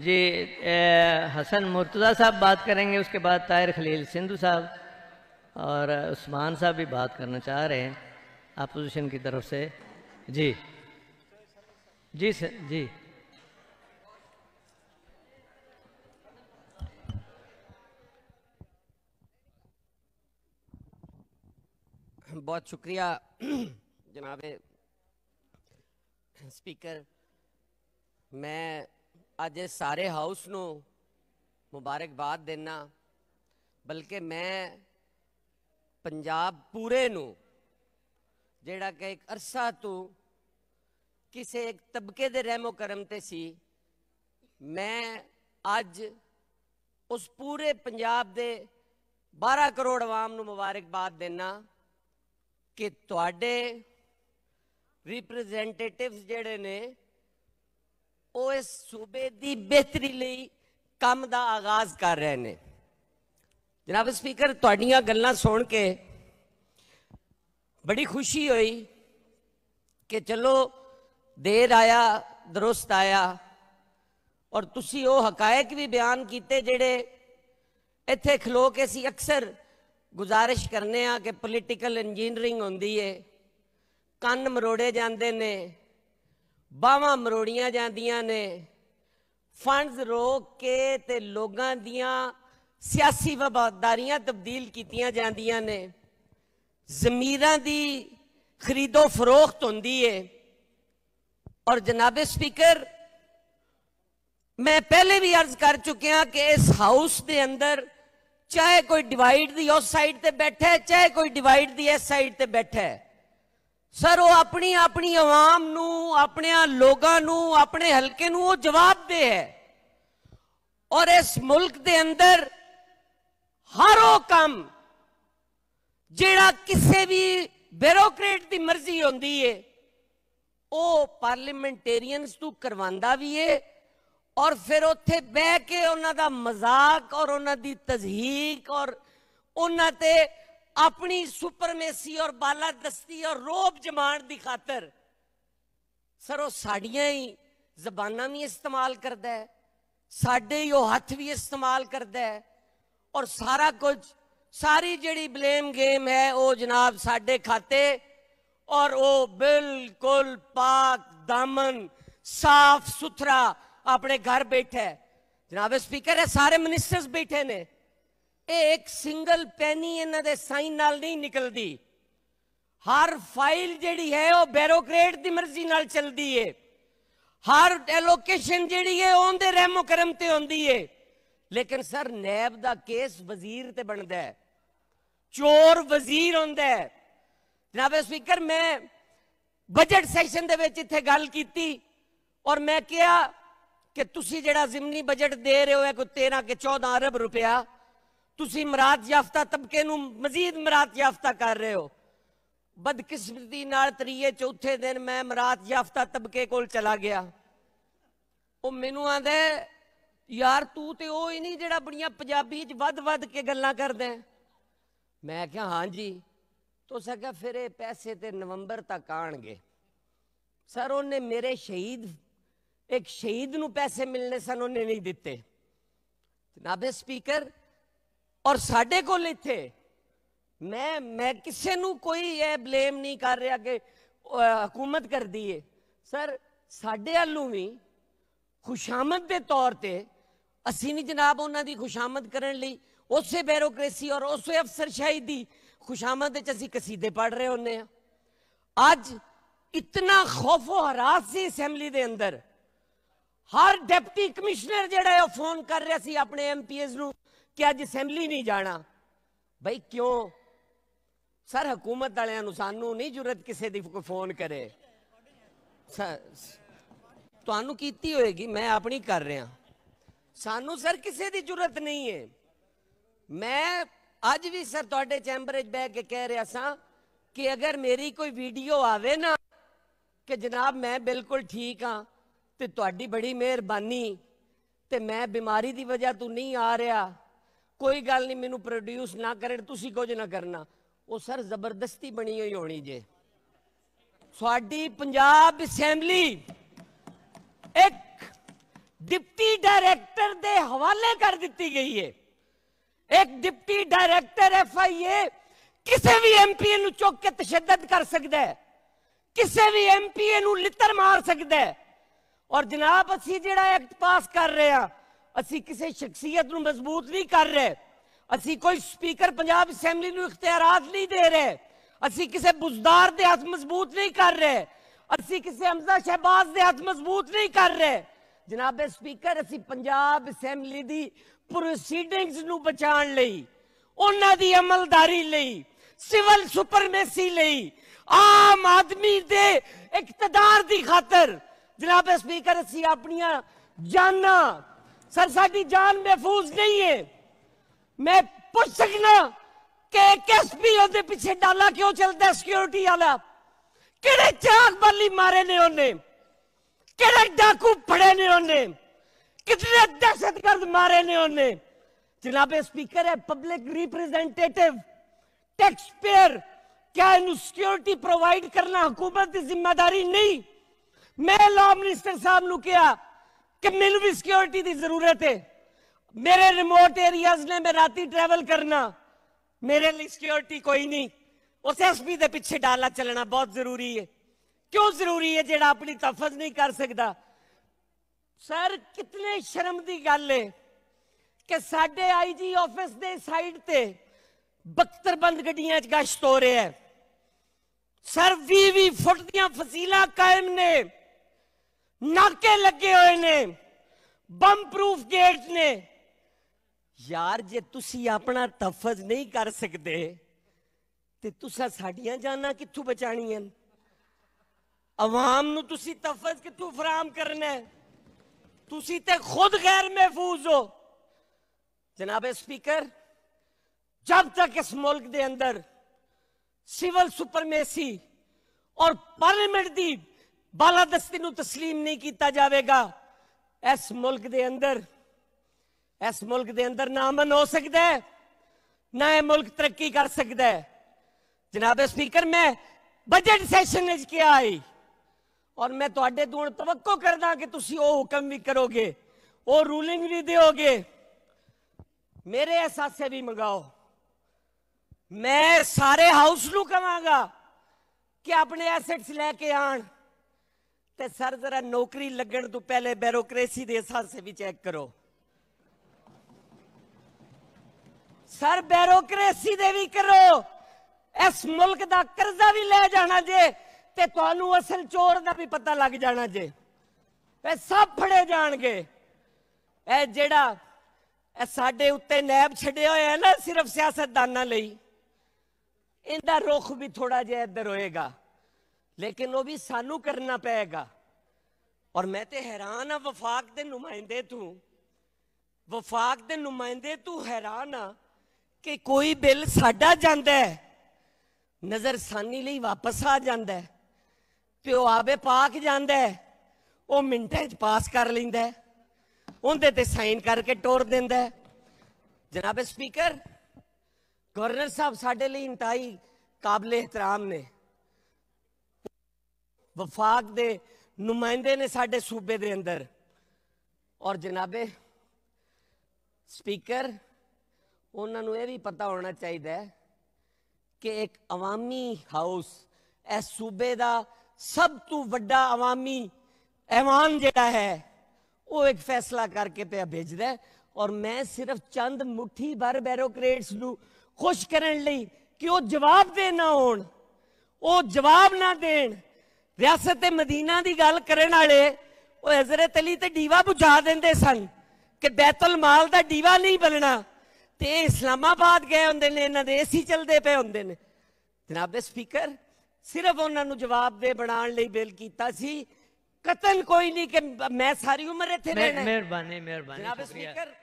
जी ए, हसन मुर्तज़ा साहब बात करेंगे उसके बाद ताहिर खलील सिंधु साहब और उस्मान साहब भी बात करना चाह रहे हैं अपोजिशन की तरफ से जी जी सर जी बहुत शुक्रिया जनाब स्पीकर मैं ਅੱਜ ਸਾਰੇ ਹਾਊਸ ਨੂੰ ਮੁਬਾਰਕਬਾਦ ਦੇਣਾ ਬਲਕਿ ਮੈਂ ਪੰਜਾਬ ਪੂਰੇ ਨੂੰ ਜਿਹੜਾ ਕਿ ਇੱਕ ਅਰਸਾ ਤੋਂ ਕਿਸੇ ਇੱਕ ਤਬਕੇ ਦੇ ਰਹਿਮੋ ਕਰਮ ਤੇ ਸੀ ਮੈਂ ਅੱਜ ਉਸ ਪੂਰੇ ਪੰਜਾਬ ਦੇ 12 ਕਰੋੜ ਆਵਾਮ ਨੂੰ ਮੁਬਾਰਕਬਾਦ ਦੇਣਾ ਕਿ ਤੁਹਾਡੇ ਰਿਪਰੈਜ਼ੈਂਟੇਟਿਵਸ ਜਿਹੜੇ ਨੇ ਉਹ ਇਸ ਸੂਬੇ ਦੀ ਬਿਹਤਰੀ ਲਈ ਕੰਮ ਦਾ ਆਗਾਜ਼ ਕਰ ਰਹੇ ਨੇ ਜਨਾਬ ਸਪੀਕਰ ਤੁਹਾਡੀਆਂ ਗੱਲਾਂ ਸੁਣ ਕੇ ਬੜੀ ਖੁਸ਼ੀ ਹੋਈ ਕਿ ਚਲੋ ਦੇਰ ਆਇਆ ਦਰੁਸਤ ਆਇਆ ਔਰ ਤੁਸੀਂ ਉਹ ਹਕਾਇਕ ਵੀ ਬਿਆਨ ਕੀਤੇ ਜਿਹੜੇ ਇੱਥੇ ਖਲੋ ਕੇ ਸੀ ਅਕਸਰ ਗੁਜ਼ਾਰਿਸ਼ ਕਰਨੇ ਆ ਕਿ ਪੋਲੀਟੀਕਲ ਇੰਜੀਨੀਅਰਿੰਗ ਹੁੰਦੀ ਏ ਕੰਨ ਮਰੋੜੇ ਜਾਂਦੇ ਨੇ ਬਾਹਾਂ ਮਰੋੜੀਆਂ ਜਾਂਦੀਆਂ ਨੇ ਫੰਡਸ ਰੋਕ ਕੇ ਤੇ ਲੋਕਾਂ ਦੀਆਂ ਸਿਆਸੀ ਵਫਾਦਾਰੀਆਂ ਤਬਦੀਲ ਕੀਤੀਆਂ ਜਾਂਦੀਆਂ ਨੇ ਜ਼ਮੀਰਾਂ ਦੀ ਖਰੀਦੋ ਫਰੋਖਤ ਹੁੰਦੀ ਏ ਔਰ ਜਨਾਬ ਸਪੀਕਰ ਮੈਂ ਪਹਿਲੇ ਵੀ ਅਰਜ਼ ਕਰ ਚੁੱਕਿਆ ਕਿ ਇਸ ਹਾਊਸ ਦੇ ਅੰਦਰ ਚਾਹੇ ਕੋਈ ਡਿਵਾਈਡ ਦੀ ਉਸ ਸਾਈਡ ਤੇ ਬੈਠਾ ਹੈ ਚਾਹੇ ਕੋਈ ਡਿਵਾਈਡ ਦੀ ਇਸ ਸਾਈਡ ਤੇ ਬੈਠਾ ਹੈ ਸਰ ਉਹ ਆਪਣੀ ਆਪਣੀ ਆਵਾਮ ਨੂੰ ਆਪਣੇ ਲੋਕਾਂ ਨੂੰ ਆਪਣੇ ਹਲਕੇ ਨੂੰ ਉਹ ਜਵਾਬ ਦੇ ਹੈ ਔਰ ਇਸ ਮੁਲਕ ਦੇ ਅੰਦਰ ਹਰ ਉਹ ਕੰਮ ਜਿਹੜਾ ਕਿਸੇ ਵੀ ਬਿਊਰੋਕਰੇਟ ਦੀ ਮਰਜ਼ੀ ਹੁੰਦੀ ਏ ਉਹ ਪਾਰਲੀਮੈਂਟੇਰੀਅਨਸ ਤੋਂ ਕਰਵਾਉਂਦਾ ਵੀ ਏ ਔਰ ਫਿਰ ਉੱਥੇ ਬਹਿ ਕੇ ਉਹਨਾਂ ਦਾ ਮਜ਼ਾਕ ਔਰ ਉਹਨਾਂ ਦੀ ਤਜ਼ਹੀਕ ਔਰ ਉਹਨਾਂ ਤੇ अपनी सुपरमेसी और दस्ती और रोब जमान की खातर सर साड़िया ही जबाना भी इस्तेमाल करता है साढ़े ही हथ भी इस्तेमाल करता है और सारा कुछ सारी जड़ी ब्लेम गेम है वो जनाब साढ़े खाते और वो बिल्कुल पाक दामन साफ सुथरा अपने घर बैठे जनाब स्पीकर है सारे मिनिस्टर्स बैठे ने ਇਹ ਇੱਕ ਸਿੰਗਲ ਪੈਨੀ ਇਹਨਾਂ ਦੇ ਸਾਈਨ ਨਾਲ ਨਹੀਂ ਨਿਕਲਦੀ ਹਰ ਫਾਈਲ ਜਿਹੜੀ ਹੈ ਉਹ ਬੈਰੋਕ੍ਰੇਟ ਦੀ ਮਰਜ਼ੀ ਨਾਲ ਚੱਲਦੀ ਏ ਹਰ ਐਲੋਕੇਸ਼ਨ ਜਿਹੜੀ ਏ ਉਹਦੇ ਰਹਿਮੋ ਕਰਮ ਤੇ ਹੁੰਦੀ ਏ ਲੇਕਿਨ ਸਰ ਨੈਬ ਦਾ ਕੇਸ ਵਜ਼ੀਰ ਤੇ ਬਣਦਾ ਹੈ ਚੋਰ ਵਜ਼ੀਰ ਹੁੰਦਾ ਹੈ ਜਨਾਬ ਸਪੀਕਰ ਮੈਂ ਬਜਟ ਸੈਸ਼ਨ ਦੇ ਵਿੱਚ ਇੱਥੇ ਗੱਲ ਕੀਤੀ ਔਰ ਮੈਂ ਕਿਹਾ ਕਿ ਤੁਸੀਂ ਜਿਹੜਾ ਜ਼ਿਮਨੀ ਬਜਟ ਦੇ ਰਹੇ ਹੋ ਹੈ ਕੋ 13 ਕੇ 14 ਅਰਬ ਰੁਪਿਆ ਤੁਸੀਂ ਮਰਾਤ ਯਾਫਤਾ ਤਬਕੇ ਨੂੰ ਮਜ਼ੀਦ ਮਰਾਤ ਯਾਫਤਾ ਕਰ ਰਹੇ ਹੋ ਬਦਕਿਸਮਤੀ ਨਾਲ ਤਰੀਏ ਚੌਥੇ ਦਿਨ ਮੈਂ ਮਰਾਤ ਯਾਫਤਾ ਤਬਕੇ ਕੋਲ ਚਲਾ ਗਿਆ ਉਹ ਮੈਨੂੰ ਆਂਦਾ ਯਾਰ ਤੂੰ ਤੇ ਉਹ ਹੀ ਨਹੀਂ ਜਿਹੜਾ ਬੜੀਆਂ ਪੰਜਾਬੀ 'ਚ ਵੱਧ-ਵੱਧ ਕੇ ਗੱਲਾਂ ਕਰਦਾ ਮੈਂ ਕਿਹਾ ਹਾਂਜੀ ਤੋ ਸਕਾ ਫਿਰ ਇਹ ਪੈਸੇ ਤੇ ਨਵੰਬਰ ਤੱਕ ਆਣਗੇ ਸਰ ਉਹਨੇ ਮੇਰੇ ਸ਼ਹੀਦ ਇੱਕ ਸ਼ਹੀਦ ਨੂੰ ਪੈਸੇ ਮਿਲਨੇ ਸਨ ਉਹਨੇ ਨਹੀਂ ਦਿੱਤੇ ਜਨਾਬੇ ਸਪੀਕਰ ਔਰ ਸਾਡੇ ਕੋਲ ਇੱਥੇ ਮੈਂ ਮੈਂ ਕਿਸੇ ਨੂੰ ਕੋਈ ਇਹ ਬਲੇਮ ਨਹੀਂ ਕਰ ਰਿਹਾ ਕਿ ਹਕੂਮਤ ਕਰਦੀ ਏ ਸਰ ਸਾਡੇ ਵੱਲੋਂ ਵੀ ਖੁਸ਼ਾਮਦ ਦੇ ਤੌਰ ਤੇ ਅਸੀਂ ਵੀ ਜਨਾਬ ਉਹਨਾਂ ਦੀ ਖੁਸ਼ਾਮਦ ਕਰਨ ਲਈ ਉਸੇ ਬੈਰੋਕ੍ਰੇਸੀ ਔਰ ਉਸੇ ਅਫਸਰਸ਼ਾਹੀ ਦੀ ਖੁਸ਼ਾਮਦ ਵਿੱਚ ਅਸੀਂ ਕਸੀਦੇ ਪੜ ਰਹੇ ਹੁੰਨੇ ਆ ਅੱਜ ਇਤਨਾ ਖੌਫ ਹਰਾਸ ਸੀ ਅਸੈਂਬਲੀ ਦੇ ਅੰਦਰ ਹਰ ਡਿਪਟੀ ਕਮਿਸ਼ਨਰ ਜਿਹੜਾ ਉਹ ਫੋਨ ਕਰ ਰਿਹਾ ਸੀ ਆਪਣੇ ਐਮਪੀਐਸ ਨੂੰ ਕਿ ਅੱਜ ਅਸੈਂਬਲੀ ਨਹੀਂ ਜਾਣਾ ਭਾਈ ਕਿਉਂ ਸਰ ਹਕੂਮਤ ਵਾਲਿਆਂ ਨੂੰ ਸਾਨੂੰ ਨਹੀਂ ਜੁਰਤ ਕਿਸੇ ਦੀ ਕੋਈ ਫੋਨ ਕਰੇ ਤੁਹਾਨੂੰ ਕੀਤੀ ਹੋਏਗੀ ਮੈਂ ਆਪਣੀ ਕਰ ਰਿਹਾ ਸਾਨੂੰ ਸਰ ਕਿਸੇ ਦੀ ਜੁਰਤ ਨਹੀਂ ਹੈ ਮੈਂ ਅੱਜ ਵੀ ਸਰ ਤੁਹਾਡੇ ਚੈਂਬਰ ਵਿੱਚ ਬੈ ਕੇ ਕਹਿ ਰਿਹਾ ਸਾਂ ਕਿ ਅਗਰ ਮੇਰੀ ਕੋਈ ਵੀਡੀਓ ਆਵੇ ਨਾ ਕਿ ਜਨਾਬ ਮੈਂ ਬਿਲਕੁਲ ਠੀਕ ਹਾਂ ਤੇ ਤੁਹਾਡੀ ਬੜੀ ਮਿਹਰਬਾਨੀ ਤੇ ਮੈਂ ਬਿਮਾਰੀ ਦੀ ਵਜ੍ਹਾ ਤੋਂ ਨਹੀਂ ਆ ਰਿਹਾ ਕੋਈ ਗੱਲ ਨਹੀਂ ਮੈਨੂੰ ਪ੍ਰੋਡਿਊਸ ਨਾ ਕਰੇ ਤੁਸੀਂ ਕੁਝ ਨਾ ਕਰਨਾ ਉਹ ਸਰ ਜ਼ਬਰਦਸਤੀ ਬਣੀ ਹੋਈ ਹੋਣੀ ਜੇ ਸਾਡੀ ਪੰਜਾਬ ਅਸੈਂਬਲੀ ਇੱਕ ਡਿਪਟੀ ਡਾਇਰੈਕਟਰ ਦੇ ਹਵਾਲੇ ਕਰ ਦਿੱਤੀ ਗਈ ਹੈ ਇੱਕ ਡਿਪਟੀ ਡਾਇਰੈਕਟਰ ਐਫਆਈਏ ਕਿਸੇ ਵੀ ਐਮਪੀ ਨੂੰ ਚੁੱਕ ਕੇ ਤਸ਼ੱਦਦ ਕਰ ਸਕਦਾ ਹੈ ਕਿਸੇ ਵੀ ਐਮਪੀ ਨੂੰ ਲਿੱਤਰ ਮਾਰ ਸਕਦਾ ਹੈ ਔਰ ਜਨਾਬ ਅਸੀਂ ਜਿਹੜਾ ਐਕਟ ਪਾਸ ਕਰ ਰਹੇ ਆ असी किसी शख्सियत मजबूत नहीं कर रहे असी कोई स्पीकर पंजाब असैम्बली इख्तियारात नहीं दे रहे असी किसी बुजदार के हथ मजबूत नहीं कर रहे असी किसी अमजा शहबाज के हथ मजबूत नहीं कर रहे जनाबे स्पीकर असी पंजाब असैम्बली की प्रोसीडिंग्स बचाने लिए उन्होंने अमलदारी लिए सिविल सुपरमेसी लिए आम आदमी के इकतदार की खातर जनाब स्पीकर असी अपन जाना सरसा की जान महफूज नहीं है मैं पूछ सकना के पीछे डाला क्यों चलता है सिक्योरिटी आला केड़े चाक बाली मारे ने उन्हें डाकू फड़े ने उन्हें कितने दहशतगर्द मारे ने उन्हें जनाबे स्पीकर है पब्लिक रिप्रेजेंटेटिव टैक्स पेयर क्या इन सिक्योरिटी प्रोवाइड करना हुकूमत की जिम्मेदारी नहीं मैं लॉ मिनिस्टर साहब न क्या ਕਿ ਮੈਨੂੰ ਵੀ ਸਿਕਿਉਰਿਟੀ ਦੀ ਜ਼ਰੂਰਤ ਹੈ ਮੇਰੇ ਰਿਮੋਟ ਏਰੀਆਜ਼ ਨੇ ਮੈਂ ਰਾਤੀ ਟਰੈਵਲ ਕਰਨਾ ਮੇਰੇ ਲਈ ਸਿਕਿਉਰਿਟੀ ਕੋਈ ਨਹੀਂ ਉਸ ਐਸਪੀ ਦੇ ਪਿੱਛੇ ਡਾਲਾ ਚੱਲਣਾ ਬਹੁਤ ਜ਼ਰੂਰੀ ਹੈ ਕਿਉਂ ਜ਼ਰੂਰੀ ਹੈ ਜਿਹੜਾ ਆਪਣੀ ਤਫਜ਼ ਨਹੀਂ ਕਰ ਸਕਦਾ ਸਰ ਕਿਤਨੇ ਸ਼ਰਮ ਦੀ ਗੱਲ ਹੈ ਕਿ ਸਾਡੇ ਆਈਜੀ ਆਫਿਸ ਦੇ ਸਾਈਡ ਤੇ ਬਖਤਰਬੰਦ ਗੱਡੀਆਂ 'ਚ ਗਸ਼ਤ ਹੋ ਰਿਹਾ ਹੈ ਸਰ 20 20 ਫੁੱਟ ਦੀਆਂ ਫਸੀਲਾਂ ਕਾਇਮ ਨੇ ਨਾਕੇ ਲੱਗੇ ਹੋਏ ਨੇ ਬੰਮ ਪ੍ਰੂਫ ਗੇਟਸ ਨੇ ਯਾਰ ਜੇ ਤੁਸੀਂ ਆਪਣਾ ਤਫਜ਼ ਨਹੀਂ ਕਰ ਸਕਦੇ ਤੇ ਤੁਸੀਂ ਸਾਡੀਆਂ ਜਾਨਾਂ ਕਿੱਥੋਂ ਬਚਾਣੀਆਂ ਆਵਾਮ ਨੂੰ ਤੁਸੀਂ ਤਫਜ਼ ਕਿੱਥੋਂ ਫਰਾਮ ਕਰਨਾ ਹੈ ਤੁਸੀਂ ਤੇ ਖੁਦ ਗੈਰ ਮਹਿਫੂਜ਼ ਹੋ जनाब स्पीकर जब तक इस मुल्क के अंदर सिविल सुपरमेसी और पार्लियामेंट की ਬਾਲਾਦਸਤੀ ਨੂੰ تسلیم ਨਹੀਂ ਕੀਤਾ ਜਾਵੇਗਾ ਇਸ ਮੁਲਕ ਦੇ ਅੰਦਰ ਇਸ ਮੁਲਕ ਦੇ ਅੰਦਰ ਨਾ ਅਮਨ ਹੋ ਸਕਦਾ ਹੈ ਨਾ ਇਹ ਮੁਲਕ ਤਰੱਕੀ ਕਰ ਸਕਦਾ ਹੈ ਜਨਾਬ ਸਪੀਕਰ ਮੈਂ ਬਜਟ ਸੈਸ਼ਨ ਵਿੱਚ ਕਿਹਾ ਆਈ ਔਰ ਮੈਂ ਤੁਹਾਡੇ ਤੋਂ ਤਵੱਕੋ ਕਰਦਾ ਕਿ ਤੁਸੀਂ ਉਹ ਹੁਕਮ ਵੀ ਕਰੋਗੇ ਉਹ ਰੂਲਿੰਗ ਵੀ ਦਿਓਗੇ ਮੇਰੇ ਅਸਾਸੇ ਵੀ ਮੰਗਾਓ ਮੈਂ ਸਾਰੇ ਹਾਊਸ ਨੂੰ ਕਹਾਂਗਾ ਕਿ ਆਪਣੇ ਐਸੈਟਸ ਲੈ ਕੇ ਆਣ ਤੇ ਸਰ ਜ਼ਰਾ ਨੌਕਰੀ ਲੱਗਣ ਤੋਂ ਪਹਿਲੇ ਬਿਊਰੋਕ੍ਰੇਸੀ ਦੇ ਸਾਹਸੇ ਵੀ ਚੈੱਕ ਕਰੋ ਸਰ ਬਿਊਰੋਕ੍ਰੇਸੀ ਦੇ ਵੀ ਕਰੋ ਇਸ ਮੁਲਕ ਦਾ ਕਰਜ਼ਾ ਵੀ ਲੈ ਜਾਣਾ ਜੇ ਤੇ ਤੁਹਾਨੂੰ ਅਸਲ ਚੋਰ ਦਾ ਵੀ ਪਤਾ ਲੱਗ ਜਾਣਾ ਜੇ ਇਹ ਸਭ ਫੜੇ ਜਾਣਗੇ ਇਹ ਜਿਹੜਾ ਇਹ ਸਾਡੇ ਉੱਤੇ ਨੈਬ ਛੱਡਿਆ ਹੋਇਆ ਹੈ ਨਾ ਸਿਰਫ ਸਿਆਸਤਦਾਨਾਂ ਲਈ ਇਹਦਾ ਰੁਖ ਵੀ ਥੋੜਾ ਜਿਹਾ ਇੱਧਰ ਹੋਏਗਾ ਲੇਕਿਨ ਉਹ ਵੀ ਸਾਨੂੰ ਕਰਨਾ ਪਏਗਾ ਔਰ ਮੈਂ ਤੇ ਹੈਰਾਨ ਆ ਵਫਾਕ ਦੇ ਨੁਮਾਇੰਦੇ ਤੂੰ ਵਫਾਕ ਦੇ ਨੁਮਾਇੰਦੇ ਤੂੰ ਹੈਰਾਨ ਆ ਕਿ ਕੋਈ ਬਿੱਲ ਸਾਡਾ ਜਾਂਦਾ ਹੈ ਸਾਨੀ ਲਈ ਵਾਪਸ ਆ ਜਾਂਦਾ ਹੈ ਤੇ ਉਹ ਆਵੇ ਪਾਕ ਜਾਂਦਾ ਹੈ ਉਹ ਮਿੰਟਾਂ 'ਚ ਪਾਸ ਕਰ ਲੈਂਦਾ ਉਹਦੇ ਤੇ ਸਾਈਨ ਕਰਕੇ ਟੋਰ ਦਿੰਦਾ ਹੈ ਜਨਾਬ ਸਪੀਕਰ ਗਵਰਨਰ ਸਾਹਿਬ ਸਾਡੇ ਲਈ ਇੰਤਾਈ ਕਾਬਲੇ ਇਤਰਾਮ ਨੇ वफाक के नुमाइंदे ने साडे सूबे के अंदर और जनाबे स्पीकर उन्होंने ये भी पता होना चाहिए कि एक अवामी हाउस इस सूबे का सब तो व्डा अवामी ऐवान जो है वो एक फैसला करके पे भेजद और मैं सिर्फ चंद मुठी भर बैरोक्रेट्स को खुश करने कि वो जवाब देना हो जवाब ना देना ਰਿਆਸਤ ਤੇ ਮਦੀਨਾ ਦੀ ਗੱਲ ਕਰਨ ਵਾਲੇ ਉਹ ਹਜ਼ਰਤ ਅਲੀ ਤੇ ਦੀਵਾ ਬੁਝਾ ਦਿੰਦੇ ਸਨ ਕਿ ਬੈਤੁਲ ਮਾਲ ਦਾ ਦੀਵਾ ਨਹੀਂ ਬਲਣਾ ਤੇ ਇਸਲਾਮਾਬਾਦ ਗਏ ਹੁੰਦੇ ਨੇ ਇਹਨਾਂ ਦੇ ਏਸੀ ਚੱਲਦੇ ਪਏ ਹੁੰਦੇ ਨੇ ਜਨਾਬ ਸਪੀਕਰ ਸਿਰਫ ਉਹਨਾਂ ਨੂੰ ਜਵਾਬ ਦੇ ਬਣਾਉਣ ਲਈ ਬਿਲ ਕੀਤਾ ਸੀ ਕਤਲ ਕੋਈ ਨਹੀਂ ਕਿ ਮੈਂ ساری ਉਮਰ ਇੱਥੇ ਰਹਿਣਾ ਮਿਹਰਬਾਨੀ ਮਿਹਰਬਾਨੀ ਜਨਾਬ ਸਪੀਕਰ